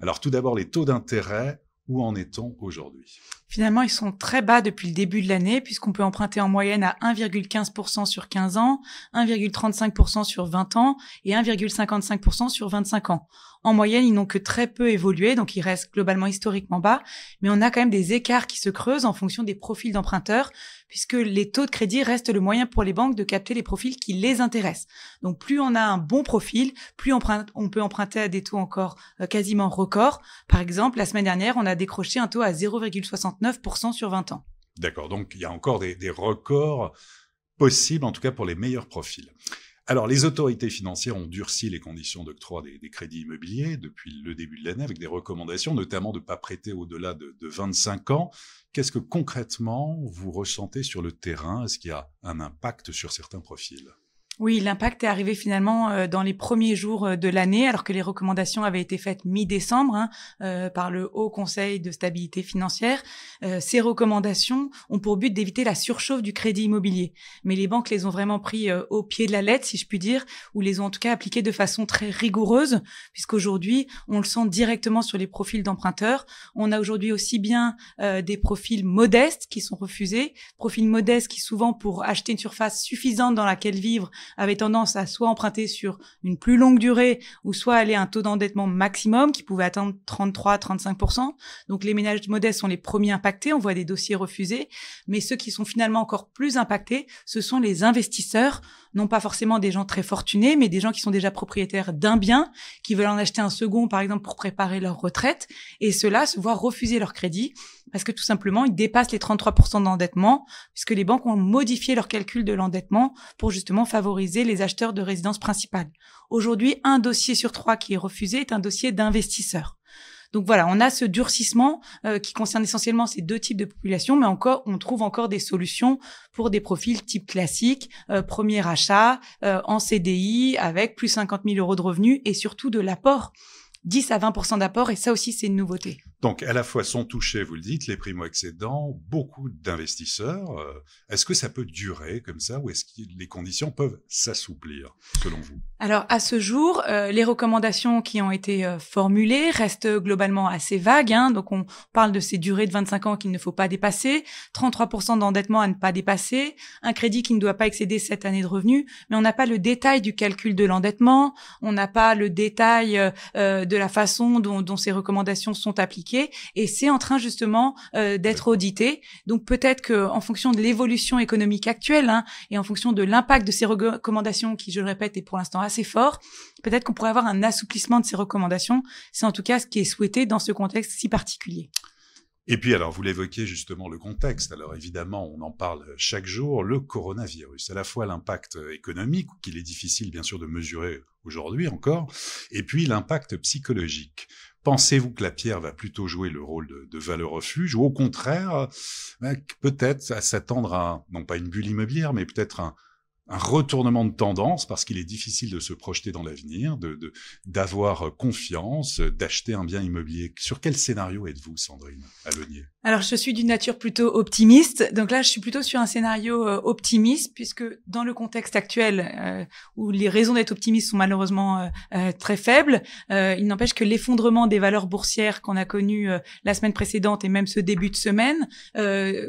Alors tout d'abord, les taux d'intérêt où en est-on aujourd'hui Finalement, ils sont très bas depuis le début de l'année, puisqu'on peut emprunter en moyenne à 1,15% sur 15 ans, 1,35% sur 20 ans et 1,55% sur 25 ans. En moyenne, ils n'ont que très peu évolué, donc ils restent globalement historiquement bas, mais on a quand même des écarts qui se creusent en fonction des profils d'emprunteurs, puisque les taux de crédit restent le moyen pour les banques de capter les profils qui les intéressent. Donc plus on a un bon profil, plus on peut emprunter à des taux encore euh, quasiment records. Par exemple, la semaine dernière, on a décroché un taux à 0,69% sur 20 ans. D'accord, donc il y a encore des, records possibles, en tout cas pour les meilleurs profils. Alors, les autorités financières ont durci les conditions d'octroi des, crédits immobiliers depuis le début de l'année avec des recommandations, notamment de ne pas prêter au-delà de, de, 25 ans. Qu'est-ce que concrètement vous ressentez sur le terrain Est-ce qu'il y a un impact sur certains profils oui, l'impact est arrivé finalement euh, dans les premiers jours euh, de l'année, alors que les recommandations avaient été faites mi-décembre hein, euh, par le Haut Conseil de stabilité financière. ces recommandations ont pour but d'éviter la surchauffe du crédit immobilier. Mais les banques les ont vraiment pris au pied de la lettre, si je puis dire, ou les ont en tout cas appliquées de façon très rigoureuse, puisqu'aujourd'hui, on le sent directement sur les profils d'emprunteurs. On a aujourd'hui aussi bien des profils modestes qui sont refusés, profils modestes qui souvent, pour acheter une surface suffisante dans laquelle vivre, avait tendance à soit emprunter sur une plus longue durée ou soit aller à un taux d'endettement maximum qui pouvait atteindre 33-35%. Donc les ménages modestes sont les premiers impactés, on voit des dossiers refusés, mais ceux qui sont finalement encore plus impactés, ce sont les investisseurs, non pas forcément des gens très fortunés, mais des gens qui sont déjà propriétaires d'un bien, qui veulent en acheter un second par exemple pour préparer leur retraite, et ceux-là se voient refuser leur crédit parce que tout simplement, ils dépassent les 33% d'endettement, puisque les banques ont modifié leur calcul de l'endettement pour justement favoriser les acheteurs de résidences principales. Aujourd'hui, un dossier sur trois qui est refusé est un dossier d'investisseur. Donc voilà, on a ce durcissement euh, qui concerne essentiellement ces deux types de populations, mais encore, on trouve encore des solutions pour des profils type classique, euh, premier achat euh, en CDI avec plus 50 000 euros de revenus et surtout de l'apport. 10 à 20 d'apport, et ça aussi, c'est une nouveauté. Donc, à la fois sont touchés, vous le dites, les primo excédents beaucoup d'investisseurs. Euh, est-ce que ça peut durer comme ça ou est-ce que les conditions peuvent s'assouplir, selon vous Alors, à ce jour, euh, les recommandations qui ont été euh, formulées restent globalement assez vagues. Hein. donc, on parle de ces durées de 25 ans qu'il ne faut pas dépasser, 33% d'endettement à ne pas dépasser, un crédit qui ne doit pas excéder cette année de revenus, mais on n'a pas le détail du calcul de l'endettement, on n'a pas le détail de la façon dont ces recommandations sont appliquées et c'est en train justement euh, d'être audité. Donc peut-être que en fonction de l'évolution économique actuelle hein, et en fonction de l'impact de ces recommandations, qui je le répète est pour l'instant assez fort, peut-être qu'on pourrait avoir un assouplissement de ces recommandations. C'est en tout cas ce qui est souhaité dans ce contexte si particulier. Et puis, alors, vous l'évoquez justement, le contexte. Alors, évidemment, on en parle chaque jour, le coronavirus. À la fois l'impact euh, économique, qu'il est difficile, bien sûr, de mesurer aujourd'hui encore, et puis l'impact psychologique. Pensez-vous que la pierre va plutôt jouer le rôle de, valeur refuge ou au contraire, euh, ben, peut-être à s'attendre à, non pas une bulle immobilière, mais peut-être un, un retournement de tendance parce qu'il est difficile de se projeter dans l'avenir, de d'avoir euh, confiance, euh, d'acheter un bien immobilier. Sur quel scénario êtes-vous, Sandrine Alonier Alors, je suis d'une nature plutôt optimiste. Donc là, je suis plutôt sur un scénario euh, optimiste puisque dans le contexte actuel où les raisons d'être optimiste sont malheureusement très faibles, il n'empêche que l'effondrement des valeurs boursières qu'on a connu la semaine précédente et même ce début de semaine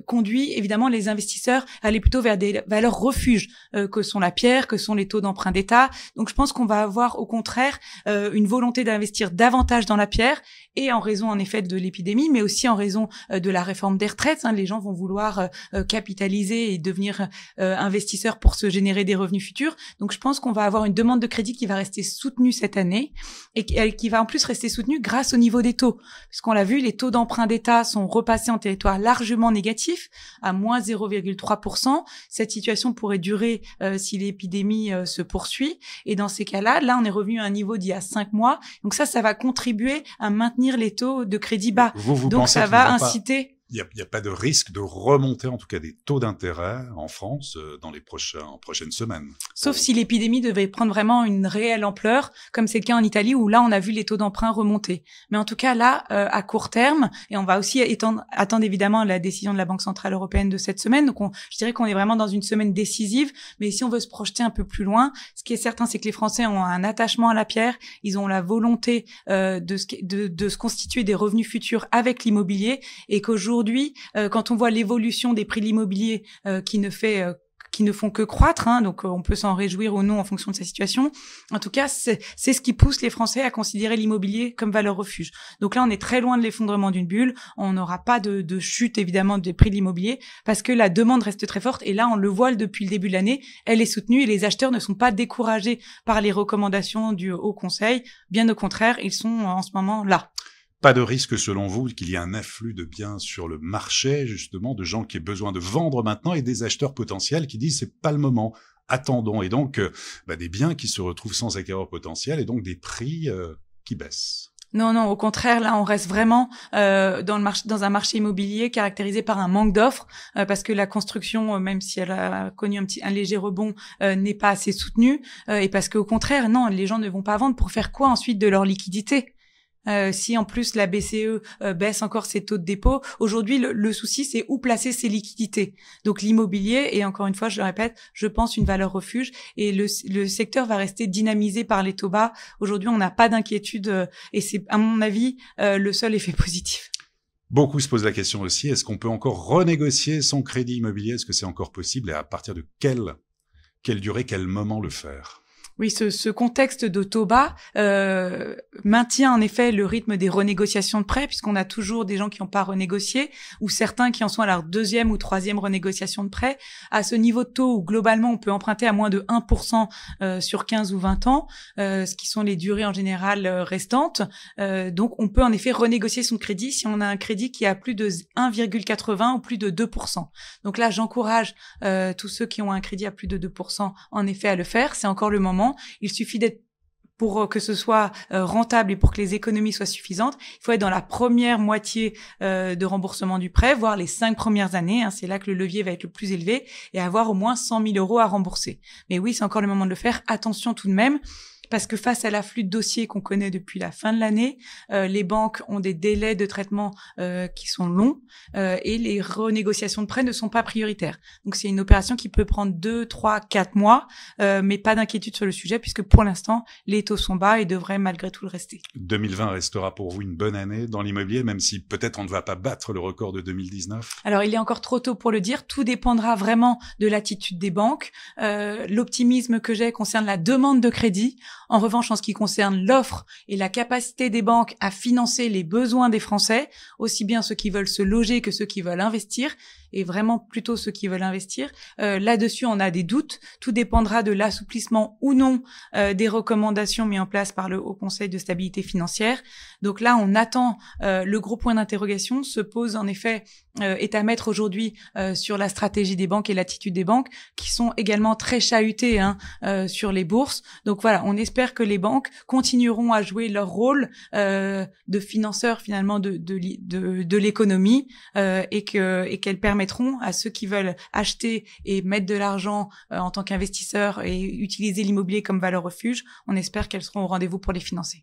conduit évidemment les investisseurs à aller plutôt vers des valeurs refuges que sont la pierre, que sont les taux d'emprunt d'État. Donc je pense qu'on va avoir au contraire euh, une volonté d'investir davantage dans la pierre et en raison en effet de l'épidémie, mais aussi en raison euh, de la réforme des retraites. Hein. les gens vont vouloir euh, capitaliser et devenir investisseurs pour se générer des revenus futurs. Donc je pense qu'on va avoir une demande de crédit qui va rester soutenue cette année et qui va en plus rester soutenue grâce au niveau des taux. qu'on l'a vu, les taux d'emprunt d'État sont repassés en territoire largement négatif à moins 0,3%. Cette situation pourrait durer euh, si l'épidémie euh, se poursuit. Et dans ces cas-là, là, on est revenu à un niveau d'il y a cinq mois. Donc ça, ça va contribuer à maintenir les taux de crédit bas. Donc ça va inciter il n'y a, pas de risque de remonter, en tout cas, des taux d'intérêt en France euh, dans les prochains, en prochaines semaines. Sauf euh, si l'épidémie devait prendre vraiment une réelle ampleur, comme c'est le cas en Italie, où là, on a vu les taux d'emprunt remonter. Mais en tout cas, là, euh, à court terme, et on va aussi attendre évidemment la décision de la Banque Centrale Européenne de cette semaine. Donc, je dirais qu'on est vraiment dans une semaine décisive. Mais si on veut se projeter un peu plus loin, ce qui est certain, c'est que les Français ont un attachement à la pierre. Ils ont la volonté de, se, de, de se constituer des revenus futurs avec l'immobilier et qu'au jour aujourd'hui, euh, quand on voit l'évolution des prix de l'immobilier euh, qui ne fait euh, qui ne font que croître, hein, donc on peut s'en réjouir ou non en fonction de sa situation. En tout cas, c'est ce qui pousse les Français à considérer l'immobilier comme valeur refuge. Donc là, on est très loin de l'effondrement d'une bulle. On n'aura pas de, de, chute évidemment des prix de l'immobilier parce que la demande reste très forte. Et là, on le voit depuis le début de l'année, elle est soutenue et les acheteurs ne sont pas découragés par les recommandations du Haut Conseil. Bien au contraire, ils sont en ce moment là pas de risque, selon vous, qu'il y ait un afflux de biens sur le marché, justement, de gens qui ont besoin de vendre maintenant et des acheteurs potentiels qui disent c'est pas le moment, attendons. Et donc, euh, bah, des biens qui se retrouvent sans acquéreur potentiel et donc des prix euh, qui baissent. Non, non, au contraire, là, on reste vraiment euh, dans, le dans un marché immobilier caractérisé par un manque d'offres, parce que la construction, même si elle a connu un, petit, un léger rebond, n'est pas assez soutenue, et parce qu'au contraire, non, les gens ne vont pas vendre pour faire quoi ensuite de leur liquidité euh, si en plus la BCE euh, baisse encore ses taux de dépôt, aujourd'hui le, souci c'est où placer ses liquidités. Donc l'immobilier est encore une fois, je le répète, je pense une valeur refuge et le, secteur va rester dynamisé par les taux bas. Aujourd'hui on n'a pas d'inquiétude euh, et c'est à mon avis le seul effet positif. Beaucoup se posent la question aussi, est-ce qu'on peut encore renégocier son crédit immobilier Est-ce que c'est encore possible et à partir de quelle, quelle durée, quel moment le faire oui, ce, ce contexte de taux bas euh, maintient en effet le rythme des renégociations de prêts, puisqu'on a toujours des gens qui n'ont pas renégocié, ou certains qui en sont à leur deuxième ou troisième renégociation de prêt. À ce niveau de taux où globalement on peut emprunter à moins de 1% euh, sur 15 ou 20 ans, euh, ce qui sont les durées en général euh, restantes, donc on peut en effet renégocier son crédit si on a un crédit qui a plus de 1,80 ou plus de 2%. Donc là, j'encourage tous ceux qui ont un crédit à plus de 2% en effet à le faire. C'est encore le moment il suffit d'être pour euh, que ce soit euh, rentable et pour que les économies soient suffisantes, il faut être dans la première moitié euh, de remboursement du prêt, voire les cinq premières années. Hein. c'est là que le levier va être le plus élevé et avoir au moins 100 000 euros à rembourser. Mais oui, c'est encore le moment de le faire. Attention tout de même parce que face à l'afflux de dossiers qu'on connaît depuis la fin de l'année, euh, les banques ont des délais de traitement euh, qui sont longs euh, et les renégociations de prêts ne sont pas prioritaires. Donc c'est une opération qui peut prendre 2, 3, 4 mois, mais pas d'inquiétude sur le sujet puisque pour l'instant, les taux sont bas et devraient malgré tout le rester. 2020 restera pour vous une bonne année dans l'immobilier, même si peut-être on ne va pas battre le record de 2019 Alors il est encore trop tôt pour le dire, tout dépendra vraiment de l'attitude des banques. L'optimisme que j'ai concerne la demande de crédit. En revanche, en ce qui concerne l'offre et la capacité des banques à financer les besoins des Français, aussi bien ceux qui veulent se loger que ceux qui veulent investir, et vraiment plutôt ceux qui veulent investir. Euh, là-dessus, on a des doutes. Tout dépendra de l'assouplissement ou non euh, des recommandations mises en place par le Haut Conseil de stabilité financière. Donc là, on attend euh, le gros point d'interrogation se pose en effet est à mettre aujourd'hui sur la stratégie des banques et l'attitude des banques, qui sont également très chahutées hein, sur les bourses. Donc voilà, on espère j'espère que les banques continueront à jouer leur rôle euh, de financeurs finalement de de, l'économie euh, et que et qu'elles permettront à ceux qui veulent acheter et mettre de l'argent euh, en tant qu'investisseurs et utiliser l'immobilier comme valeur refuge. On espère qu'elles seront au rendez-vous pour les financer.